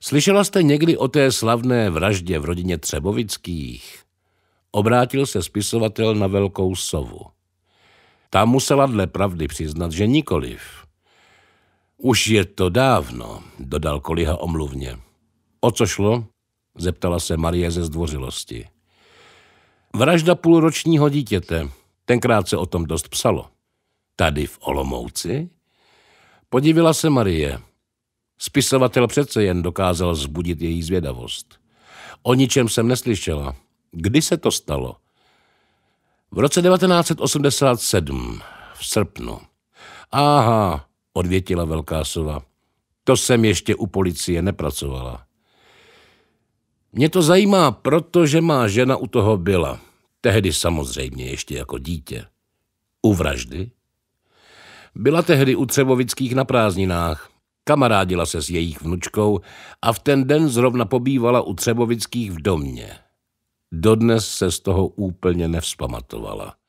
Slyšela jste někdy o té slavné vraždě v rodině Třebovických? Obrátil se spisovatel na Velkou sovu. Ta musela dle pravdy přiznat, že nikoliv. Už je to dávno, dodal Koliha omluvně. O co šlo? zeptala se Marie ze zdvořilosti. Vražda půlročního dítěte. Tenkrát se o tom dost psalo. Tady v Olomouci? Podivila se Marie. Spisovatel přece jen dokázal zbudit její zvědavost. O ničem jsem neslyšela. Kdy se to stalo? V roce 1987, v srpnu. Aha, odvětila Velká Sova. To jsem ještě u policie nepracovala. Mě to zajímá, protože má žena u toho byla. Tehdy samozřejmě ještě jako dítě. U vraždy? Byla tehdy u Třebovických na prázdninách. Kamarádila se s jejich vnučkou a v ten den zrovna pobývala u Třebovických v domě. Dodnes se z toho úplně nevzpamatovala.